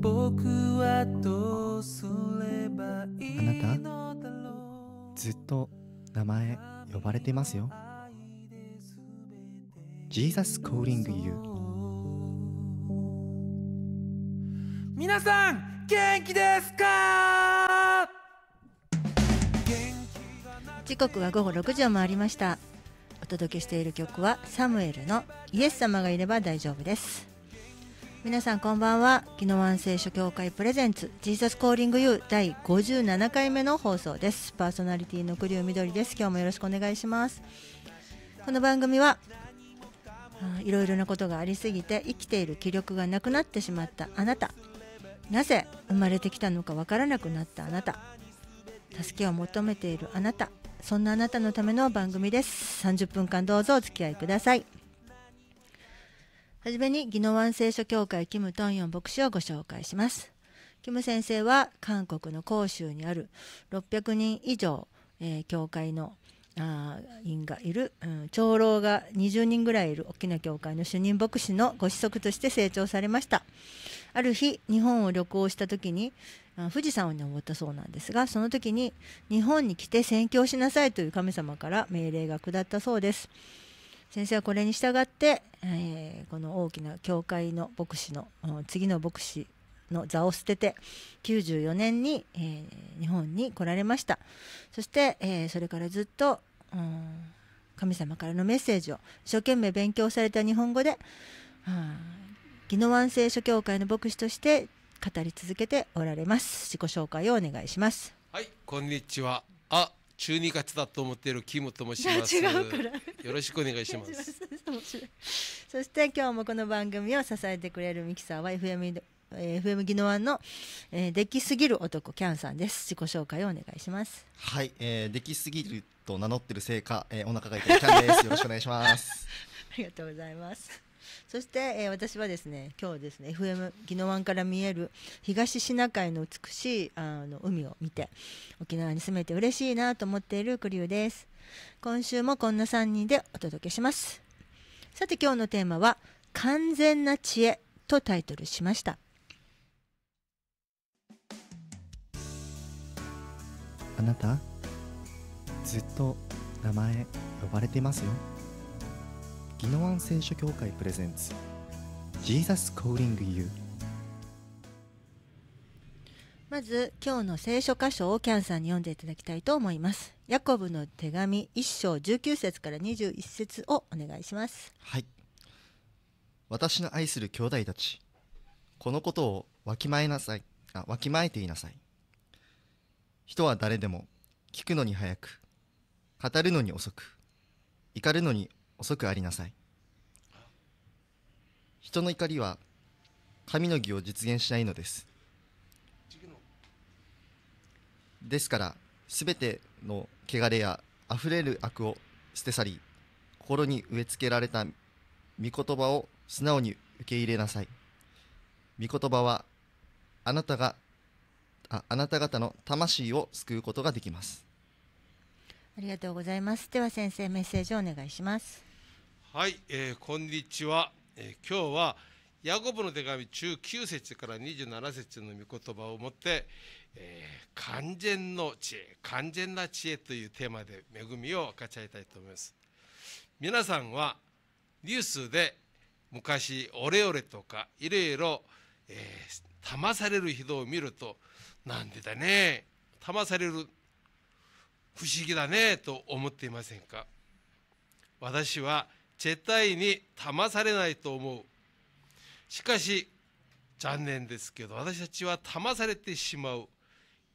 僕はあなたずっと名前呼ばれてますよ Jesus calling you 皆さん元気ですか時刻は午後6時を回りましたお届けしている曲はサムエルのイエス様がいれば大丈夫です皆さんこんばんは宜野湾聖書協会プレゼンツジーザスコーリングユー第57回目の放送ですパーソナリティの栗尾緑です今日もよろしくお願いしますこの番組はいろいろなことがありすぎて生きている気力がなくなってしまったあなたなぜ生まれてきたのかわからなくなったあなた助けを求めているあなたそんなあなたのための番組です30分間どうぞお付き合いくださいはじめに、宜野湾聖書協会キム・トンヨン牧師をご紹介します。キム先生は韓国の広州にある600人以上、えー、教会の員がいる、うん、長老が20人ぐらいいる大きな教会の主任牧師のご子息として成長されましたある日日本を旅行した時に富士山を登ったそうなんですがその時に日本に来て宣教しなさいという神様から命令が下ったそうです先生はこれに従って、えー、この大きな教会の牧師の次の牧師の座を捨てて94年に、えー、日本に来られましたそして、えー、それからずっと、うん、神様からのメッセージを一生懸命勉強された日本語で、うん、宜野湾聖書教会の牧師として語り続けておられます自己紹介をお願いしますはいこんにちはあ中二活だと思っているキムと申します。違うから。よろしくお願いします。そして今日もこの番組を支えてくれるミキサーは FM FM ギノワンの、えー、できすぎる男キャンさんです。自己紹介をお願いします。はい、えー、できすぎると名乗ってるせいか、えー、お腹が痛いキャンです。よろしくお願いします。ありがとうございます。そして、えー、私はですね今日ですね FM 宜野湾から見える東シナ海の美しいあの海を見て沖縄に住めて嬉しいなと思っているクリューです今週もこんな3人でお届けしますさて今日のテーマは「完全な知恵」とタイトルしましたあなたずっと名前呼ばれてますよ宜野湾聖書協会プレゼンツ Jesus Calling You まず今日の聖書箇所をキャンさんに読んでいただきたいと思いますヤコブの手紙1章19節から21節をお願いしますはい私の愛する兄弟たちこのことをわきまえなさいあわきまえていなさい人は誰でも聞くのに早く語るのに遅く怒るのに遅くありなさい人の怒りは神の義を実現しないのですですからすべての汚れやあふれる悪を捨て去り心に植え付けられた御言葉を素直に受け入れなさい御言葉はあなたがああなた方の魂を救うことができますありがとうございますでは先生メッセージをお願いしますはい、えー、こんにちは、えー、今日はヤコブの手紙中9節から27節の御言葉をもって、えー、完全の知恵完全な知恵というテーマで恵みを分かち合いたいと思います皆さんはニュースで昔オレオレとかいろいろ、えー、騙される人を見るとなんでだね騙される不思議だねと思っていませんか私は絶対に騙されないと思うしかし残念ですけど私たちは騙されてしまう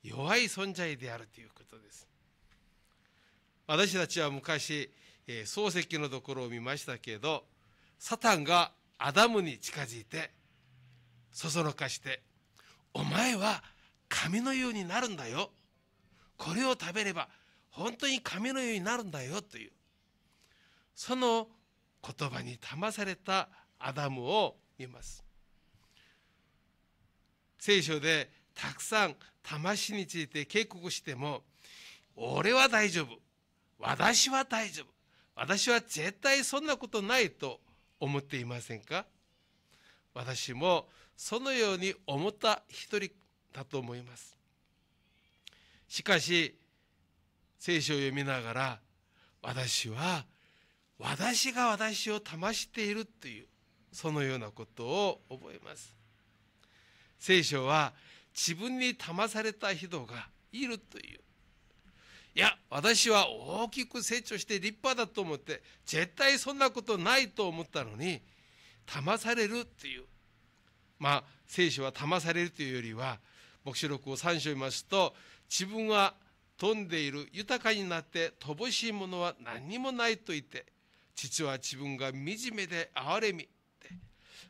弱い存在であるということです私たちは昔、えー、漱石のところを見ましたけどサタンがアダムに近づいてそそのかして「お前は神のようになるんだよ」これを食べれば本当に神のようになるんだよというその言葉に騙されたアダムを見ます聖書でたくさん魂について警告しても俺は大丈夫私は大丈夫私は絶対そんなことないと思っていませんか私もそのように思った一人だと思いますしかし聖書を読みながら私は私が私を騙しているというそのようなことを覚えます聖書は自分に騙された人がいるといういや私は大きく成長して立派だと思って絶対そんなことないと思ったのに騙されるっていうまあ聖書は騙されるというよりは黙示録を3照しますと自分は飛んでいる豊かになって乏しいものは何にもないと言って父は自分が惨めで憐れみって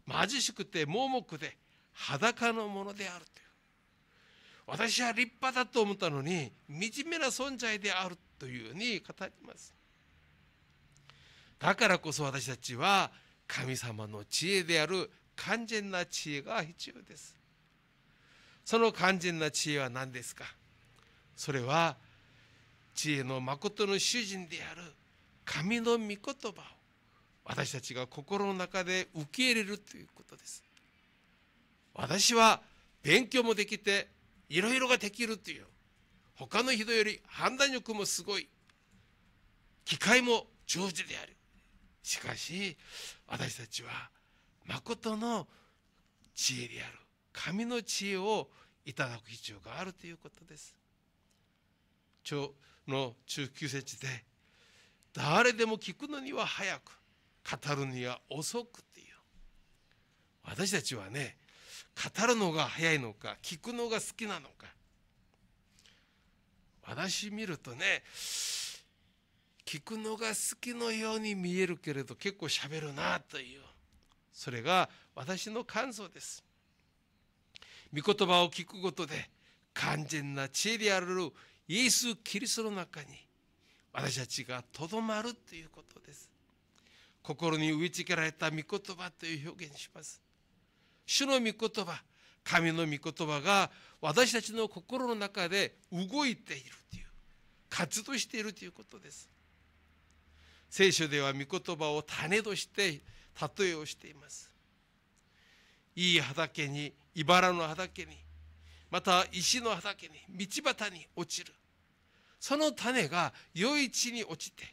貧しくて盲目で裸のものであるという私は立派だと思ったのに惨めな存在であるというように語りますだからこそ私たちは神様の知恵である完全な知恵が必要ですその完全な知恵は何ですかそれは知恵の誠の主人である神の御言葉を私たちが心の中で受け入れるということです。私は勉強もできていろいろができるという他の人より判断力もすごい機会も上手であるしかし私たちは誠の知恵である神の知恵をいただく必要があるということです。の中級節で誰でも聞くのには早く語るには遅くっていう私たちはね語るのが早いのか聞くのが好きなのか私見るとね聞くのが好きのように見えるけれど結構しゃべるなというそれが私の感想です御言葉を聞くことで完全な知恵であるイエス・キリストの中に私たちがとどまるということです心に植え付けられた御言葉という表現します主の御言葉神の御言葉が私たちの心の中で動いているという活動しているということです聖書では御言葉を種として例えをしていますいい畑に茨の畑にまた石の畑に道端に落ちるその種が良い地に落ちて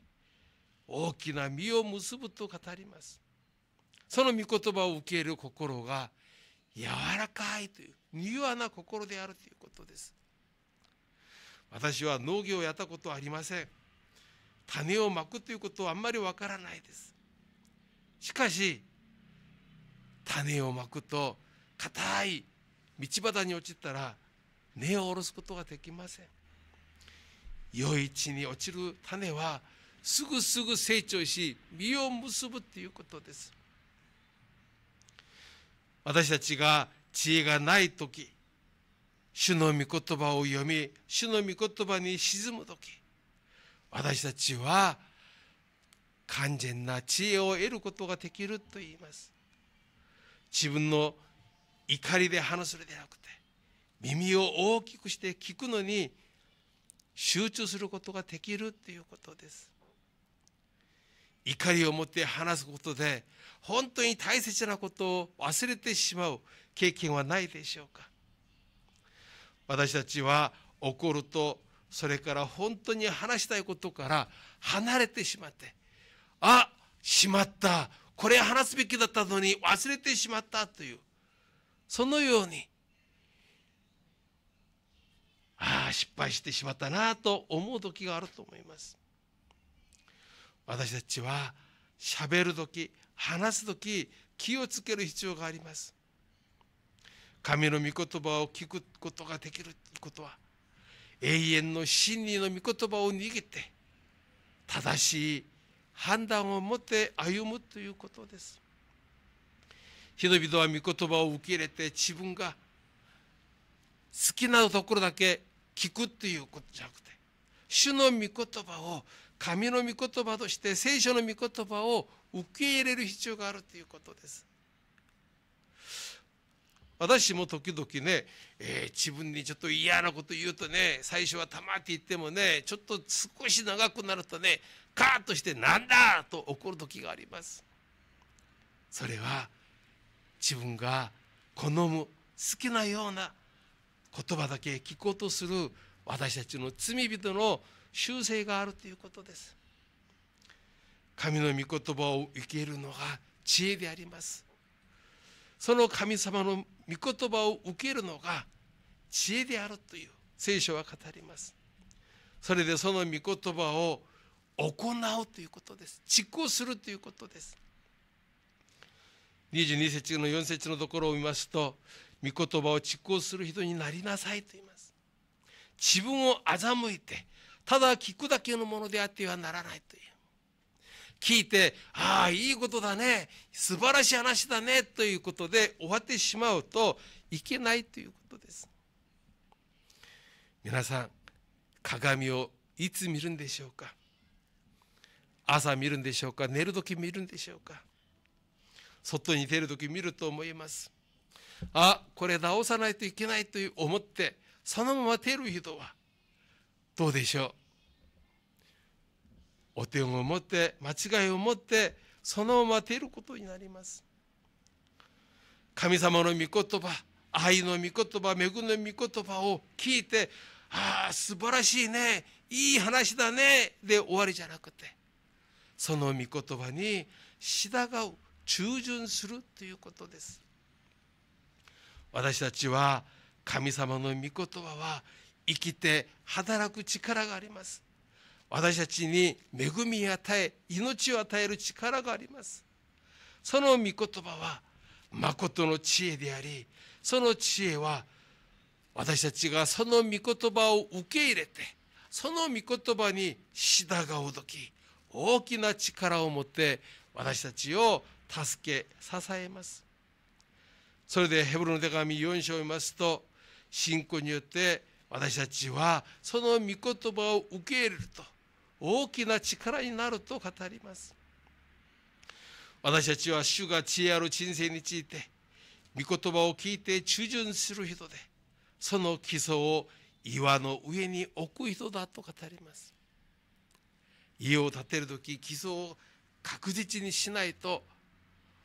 大きな実を結ぶと語りますその御言葉を受ける心が柔らかいという柔和な心であるということです私は農業をやったことはありません種をまくということはあんまりわからないですしかし種をまくと硬い道端に落ちたら根を下ろすことができません良い地に落ちる種はすぐすぐ成長し実を結ぶっていうことです私たちが知恵がない時主の御言葉を読み主の御言葉に沈む時私たちは完全な知恵を得ることができると言います自分の怒りで話すのではなくて耳を大きくして聞くのに集中することができるっていうことです怒りを持って話すことで本当に大切なことを忘れてしまう経験はないでしょうか私たちは怒るとそれから本当に話したいことから離れてしまってあしまったこれ話すべきだったのに忘れてしまったというそのようにああ失敗してしまったなと思う時があると思います私たちは喋る時話す時気をつける必要があります神の御言葉を聞くことができることは永遠の真理の御言葉を握って正しい判断を持って歩むということです人々は御言葉を受け入れて自分が好きなところだけ聞くっていうことじゃなくて主の御言葉を神の御言葉として聖書の御言葉を受け入れる必要があるということです。私も時々ね、えー、自分にちょっと嫌なこと言うとね最初は黙って言ってもねちょっと少し長くなるとねカーッとして「なんだ!」と怒る時があります。それは自分が好む好きなような言葉だけ聞こうとする私たちの罪人の習性があるということです。神の御言葉を受けるのが知恵であります。その神様の御言葉を受けるのが知恵であるという聖書は語ります。それでその御言葉を行うということです。実行するということです。22節の4節のところを見ますと御言葉を実行する人になりなさいと言います自分を欺いてただ聞くだけのものであってはならないという聞いてああいいことだね素晴らしい話だねということで終わってしまうといけないということです皆さん鏡をいつ見るんでしょうか朝見るんでしょうか寝る時見るんでしょうか外に出る時見ると思いますあこれ直さないといけないという思ってそのまま出る人はどうでしょうお手を持って間違いを持ってそのまま出ることになります神様の御言葉愛の御言葉恵みの御言葉を聞いてああ素晴らしいねいい話だねで終わりじゃなくてその御言葉に従う従順するということです私たちは神様の御言葉は生きて働く力があります私たちに恵みを与え命を与える力がありますその御言葉は誠の知恵でありその知恵は私たちがその御言葉を受け入れてその御言葉に従う時大きな力を持って私たちを助け支えますそれでヘブルの手紙4章を見ますと信仰によって私たちはその御言葉を受け入れると大きな力になると語ります私たちは主が知恵ある人生について御言葉を聞いて中順する人でその基礎を岩の上に置く人だと語ります家を建てる時基礎を確実にしないと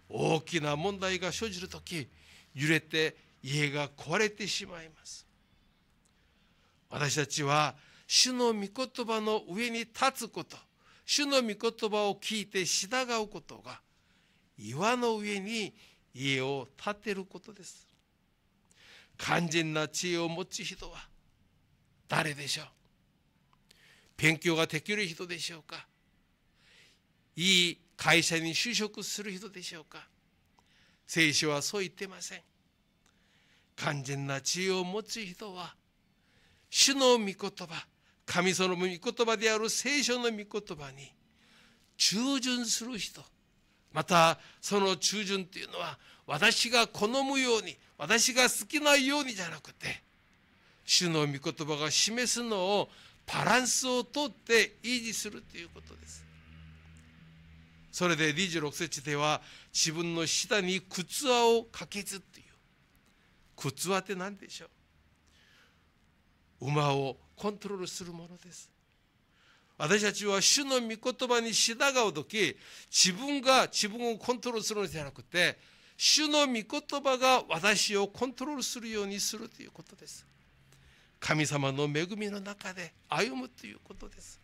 大きな問題が生じる時揺れて家が壊れてしまいます私たちは主の御言葉の上に立つこと主の御言葉を聞いて従うことが岩の上に家を建てることです肝心な知恵を持つ人は誰でしょう勉強ができる人でしょうかいい会社に就職する人でしょうか聖書はそう言ってません完全な知恵を持つ人は主の御言葉神その御言葉である聖書の御言葉に忠順する人またその忠順というのは私が好むように私が好きなようにじゃなくて主の御言葉が示すのをバランスをとって維持するということです。それで26節では自分の下に靴輪をかけずという靴輪って何でしょう馬をコントロールするものです私たちは主の御言葉に従う時自分が自分をコントロールするのではなくて主の御言葉が私をコントロールするようにするということです神様の恵みの中で歩むということです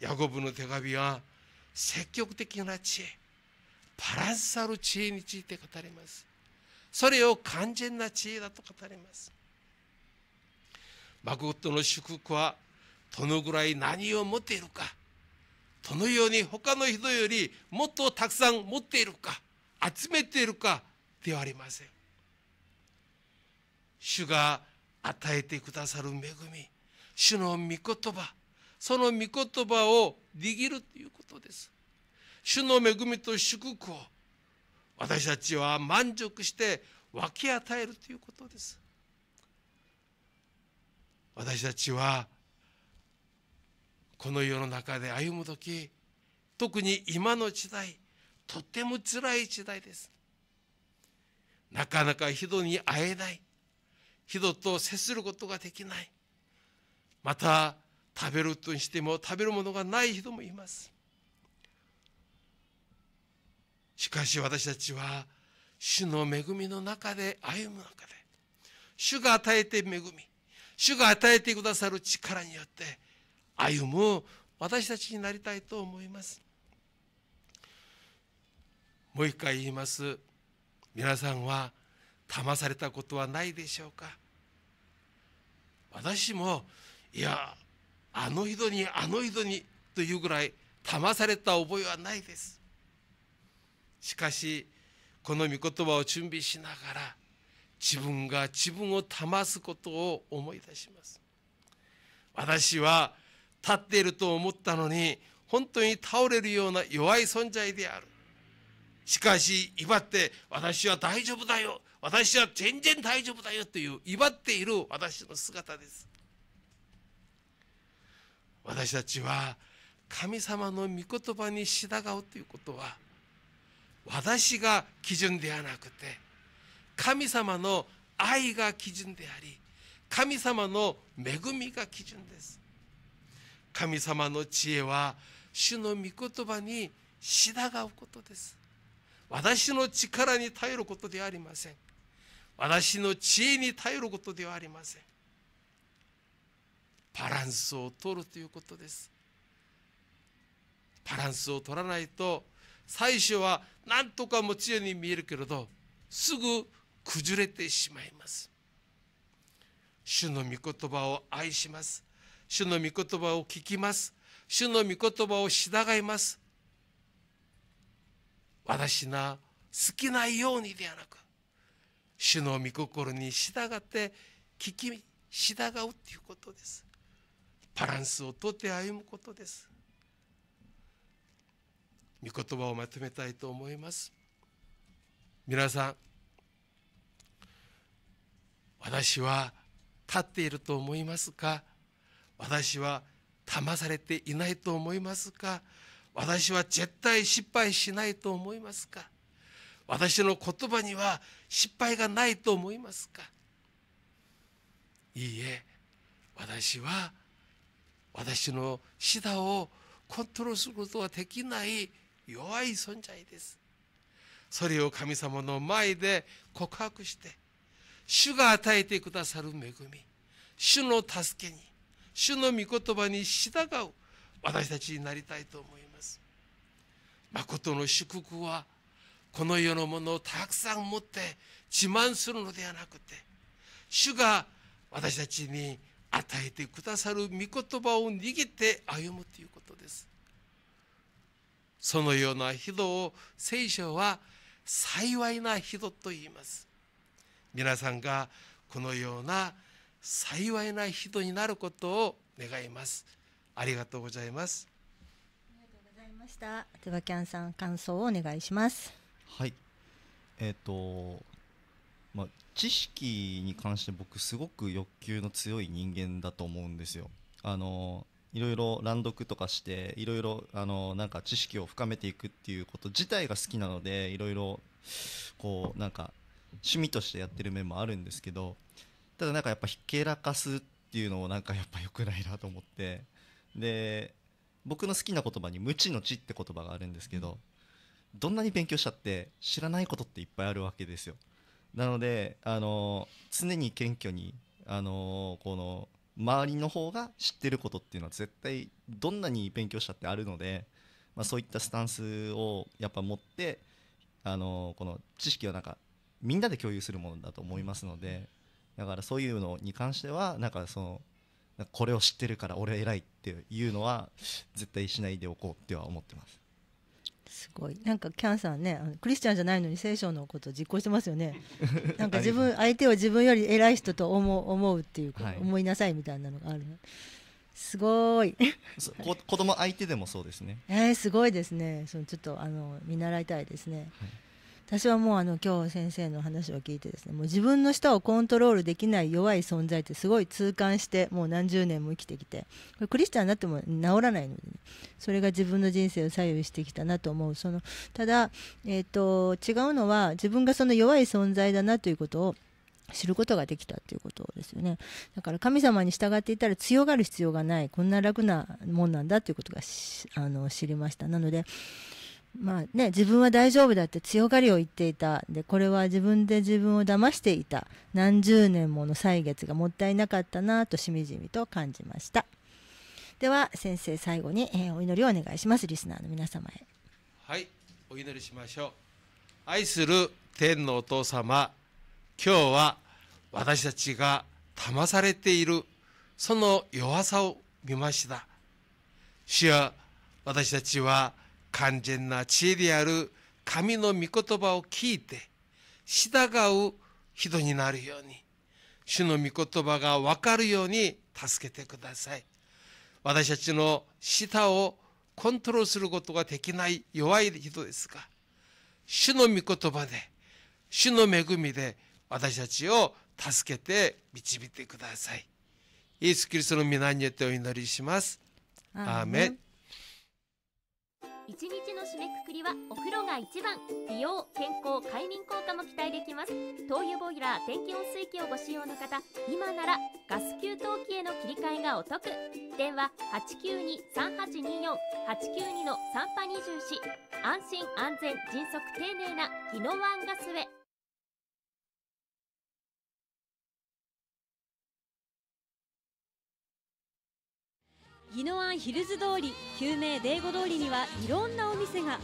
ヤコブの手紙は積極的な知恵パラスサル知恵について語りますそれを完全な知恵だと語りますドの祝福はどのぐらい何を持っているかどのように他の人よりもっとたくさん持っているか集めているかではありません主が与えてくださる恵み主の御言葉その御言葉を握るということです主の恵みと祝福を私たちは満足して分け与えるということです私たちはこの世の中で歩む時特に今の時代とてもつらい時代ですなかなか人に会えない人と接することができないまた食べるとしても食べるものがない人もいますしかし私たちは主の恵みの中で歩む中で主が与えて恵み主が与えてくださる力によって歩む私たちになりたいと思いますもう一回言います皆さんは騙されたことはないでしょうか私もいやあの人にあの人にというぐらい騙された覚えはないですしかしこの御言葉を準備しながら自分が自分を騙すことを思い出します私は立っていると思ったのに本当に倒れるような弱い存在であるしかし威張って私は大丈夫だよ私は全然大丈夫だよという威張っている私の姿です私たちは神様の御言葉に従うということは私が基準ではなくて神様の愛が基準であり神様の恵みが基準です神様の知恵は主の御言葉に従うことです私の力に頼ることではありません私の知恵に頼ることではありませんバランスを取るということですバランスを取らないと最初は何とか持ち家に見えるけれどすぐ崩れてしまいます主の御言葉を愛します主の御言葉を聞きます主の御言葉を従います私が好きなようにではなく主の御心に従って聞き従うということですバランスをとって歩むことです御言葉をまとめたいと思います皆さん私は立っていると思いますか私は騙されていないと思いますか私は絶対失敗しないと思いますか私の言葉には失敗がないと思いますかいいえ私は私のシダをコントロールすることはできない弱い存在です。それを神様の前で告白して、主が与えてくださる恵み、主の助けに、主の御言葉に従う私たちになりたいと思います。誠の祝福は、この世のものをたくさん持って自慢するのではなくて、主が私たちに与えてくださる御言葉を握って歩むということですそのような人を聖書は幸いな人と言います皆さんがこのような幸いな人になることを願いますありがとうございますありがとうございましたではキャンさん感想をお願いしますはいえっ、ー、とまあ知識に関して僕すごく欲求の強い人間だと思うんですよ。あのいろいろ乱読とかしていろいろあのなんか知識を深めていくっていうこと自体が好きなのでいろいろこうなんか趣味としてやってる面もあるんですけどただなんかやっぱひけらかすっていうのをなんかやっぱ良くないなと思ってで僕の好きな言葉に「無知の知」って言葉があるんですけど、どんなに勉強したって知らないことっていっぱいあるわけですよ。なのであの常に謙虚にあのこの周りの方が知ってることっていうのは絶対どんなに勉強したってあるので、まあ、そういったスタンスをやっぱ持ってあのこの知識はなんかみんなで共有するものだと思いますのでだからそういうのに関してはなんかそのこれを知ってるから俺偉いっていうのは絶対しないでおこうっては思ってます。すごいなんかキャンさんねクリスチャンじゃないのに聖書のこと実行してますよね なんか自分相手を自分より偉い人と思思うっていうか、はい、思いなさいみたいなのがあるすごい子供相手でもそうですねえー、すごいですねそのちょっとあの見習いたいですね、はい私はもうあの今日先生の話を聞いてですねもう自分の舌をコントロールできない弱い存在ってすごい痛感してもう何十年も生きてきてこれクリスチャンになっても治らないので、ね、それが自分の人生を左右してきたなと思うそのただ、えーと、違うのは自分がその弱い存在だなということを知ることができたということですよね。だから神様に従っていたら強がる必要がない、こんな楽なもんなんだということがあの知りました。なので、まあね、自分は大丈夫だって強がりを言っていたでこれは自分で自分を騙していた何十年もの歳月がもったいなかったなとしみじみと感じましたでは先生最後に、えー、お祈りをお願いしますリスナーの皆様へはいお祈りしましょう愛する天のお父様今日は私たちが騙されているその弱さを見ました主は私たちは完全な知恵である神の御言葉を聞いて従う人になるように主の御言葉が分かるように助けてください私たちの舌をコントロールすることができない弱い人ですが主の御言葉で主の恵みで私たちを助けて導いてくださいイエス・キリストの皆によってお祈りしますアーメン一日の締めくくりはお風呂が一番美容健康快眠効果も期待できます灯油ボイラー電気温水器をご使用の方今ならガス給湯器への切り替えがお得電話892-3824 892の3波24安心安全迅速丁寧な宜野湾ガスウェ宜野湾ヒルズ通り救命デーゴ通りにはいろんなお店が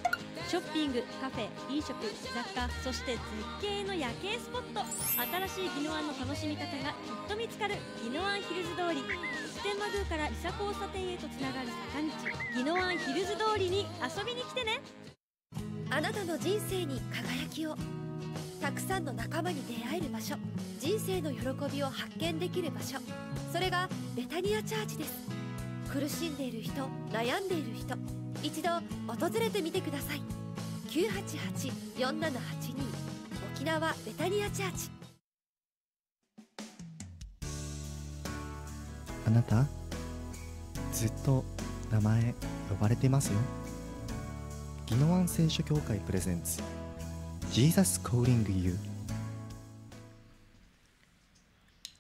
ショッピングカフェ飲食雑貨そして絶景の夜景スポット新しい宜野湾の楽しみ方がきっと見つかる宜野湾ヒルズ通り普天満宮から伊佐交差点へとつながる坂道宜野湾ヒルズ通りに遊びに来てねあなたの人生に輝きをたくさんの仲間に出会える場所人生の喜びを発見できる場所それがベタニアチャージです苦しんでいる人悩んでいる人一度訪れてみてください988-4782沖縄ベタニアチャーチあなたずっと名前呼ばれてますよ宜野湾聖書協会プレゼンツジーザス・コーリング・ユー」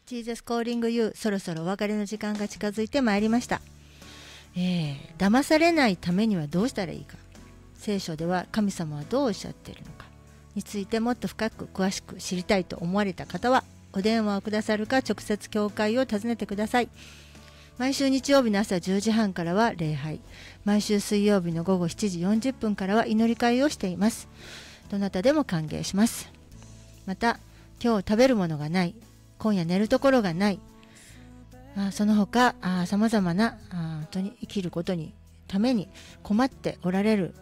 ジーザスコーリングユーそろそろお別れの時間が近づいてまいりましたえー、騙されないためにはどうしたらいいか聖書では神様はどうおっしゃっているのかについてもっと深く詳しく知りたいと思われた方はお電話をくださるか直接教会を訪ねてください毎週日曜日の朝10時半からは礼拝毎週水曜日の午後7時40分からは祈り会をしていますどなたでも歓迎しますまた今日食べるものがない今夜寝るところがないあその他さまざまなあ本当に生きることにために困っておられる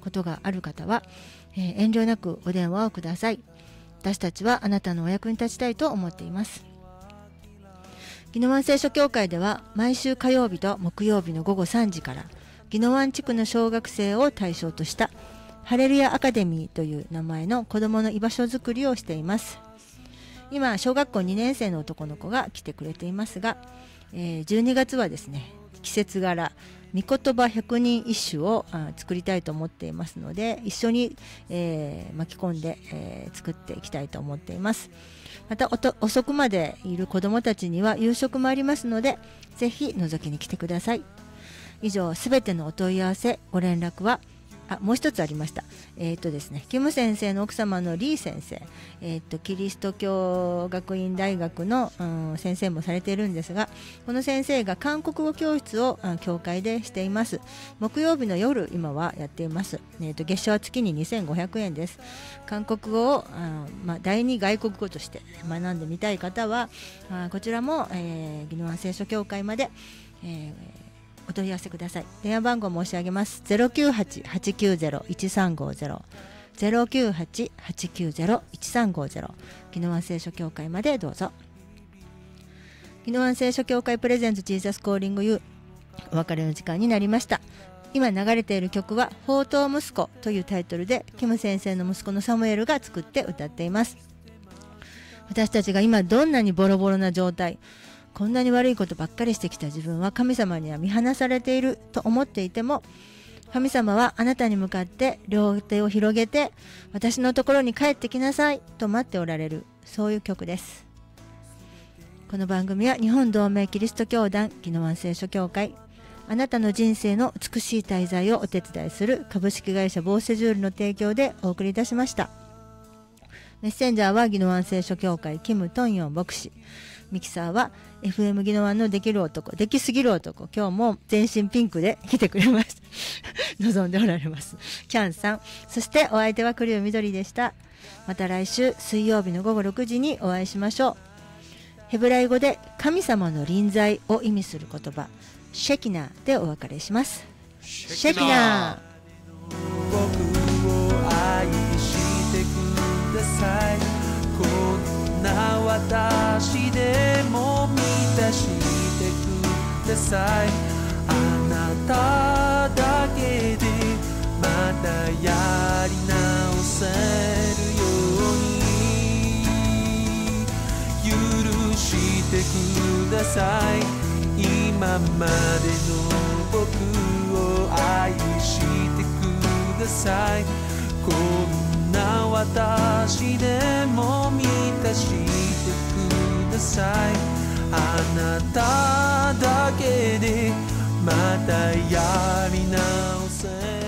ことがある方は、えー、遠慮なくお電話をください私たちはあなたのお役に立ちたいと思っています宜野湾聖書協会では毎週火曜日と木曜日の午後3時から宜野湾地区の小学生を対象としたハレルヤアカデミーという名前の子どもの居場所づくりをしています今小学校2年生の男の子が来てくれていますが、えー、12月はですね季節柄御言葉百人一首を作りたいと思っていますので一緒に、えー、巻き込んで、えー、作っていきたいと思っていますまた遅くまでいる子どもたちには夕食もありますのでぜひ覗きに来てください以上すべてのお問い合わせご連絡は「あもう一つありました、えーとですね、キム先生の奥様のリー先生、えーとキリスト教学院大学の、うん、先生もされているんですがこの先生が韓国語教室を教会でしています木曜日の夜今はやっています、えーと月賞は月に2500円です韓国語をまあ、第二外国語として学んでみたい方はあこちらも、えー、ギノワ聖書教会まで、えーお問い合わせください電話番号申し上げます098-890-1350 098-890-1350宜野湾聖書協会までどうぞ宜野湾聖書協会プレゼンツジーザスコーリングユーお別れの時間になりました今流れている曲は「宝刀息子」というタイトルでキム先生の息子のサムエルが作って歌っています私たちが今どんなにボロボロな状態こんなに悪いことばっかりしてきた自分は神様には見放されていると思っていても神様はあなたに向かって両手を広げて私のところに帰ってきなさいと待っておられるそういう曲ですこの番組は日本同盟キリスト教団宜野湾聖書協会あなたの人生の美しい滞在をお手伝いする株式会社ボーセジュールの提供でお送りいたしましたメッセンジャーは宜野湾聖書協会キム・トンヨン牧師ミキサーは FM 技能ワンのできる男できすぎる男今日も全身ピンクで来てくれます 望んでおられますキャンさんそしてお相手は栗尾みどりでしたまた来週水曜日の午後6時にお会いしましょうヘブライ語で神様の臨在を意味する言葉シェキナーでお別れしますシェキナーさいあなただけでまたやり直せるように許してください今までの僕を愛してくださいこんな私でも満たしてくださいあなただけでまたやり直せ